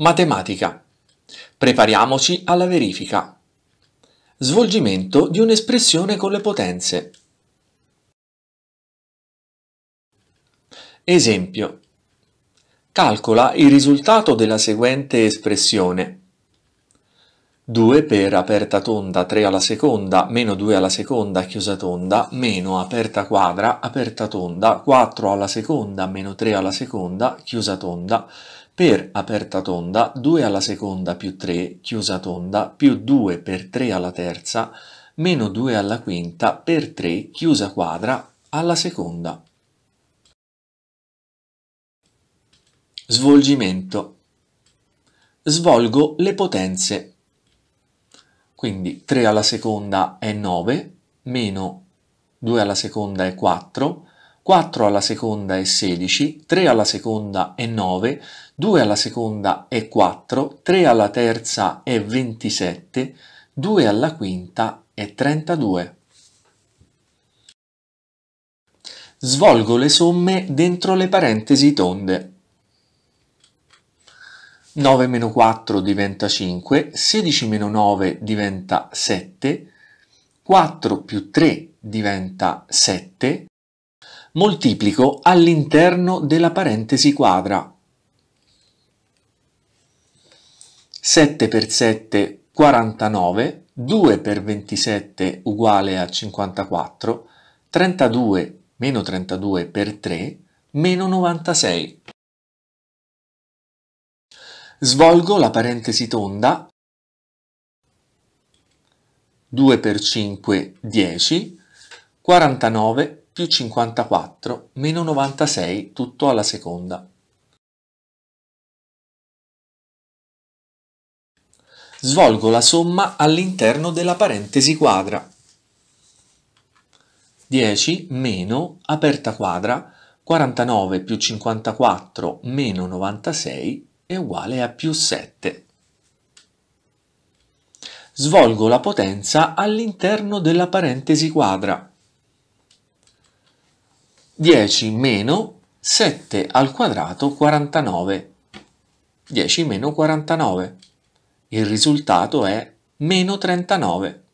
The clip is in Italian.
Matematica. Prepariamoci alla verifica. Svolgimento di un'espressione con le potenze. Esempio. Calcola il risultato della seguente espressione. 2 per aperta tonda 3 alla seconda meno 2 alla seconda chiusa tonda meno aperta quadra aperta tonda 4 alla seconda meno 3 alla seconda chiusa tonda per aperta tonda 2 alla seconda più 3 chiusa tonda più 2 per 3 alla terza meno 2 alla quinta per 3 chiusa quadra alla seconda. Svolgimento Svolgo le potenze quindi 3 alla seconda è 9, meno 2 alla seconda è 4, 4 alla seconda è 16, 3 alla seconda è 9, 2 alla seconda è 4, 3 alla terza è 27, 2 alla quinta è 32. Svolgo le somme dentro le parentesi tonde. 9 meno 4 diventa 5, 16 meno 9 diventa 7, 4 più 3 diventa 7, moltiplico all'interno della parentesi quadra. 7 per 7 49, 2 per 27 uguale a 54, 32 meno 32 per 3 meno 96. Svolgo la parentesi tonda 2 per 5 10, 49 più 54 meno 96 tutto alla seconda. Svolgo la somma all'interno della parentesi quadra. 10 meno, aperta quadra, 49 più 54 meno 96 è uguale a più 7. Svolgo la potenza all'interno della parentesi quadra. 10 meno 7 al quadrato 49. 10 meno 49. Il risultato è meno 39.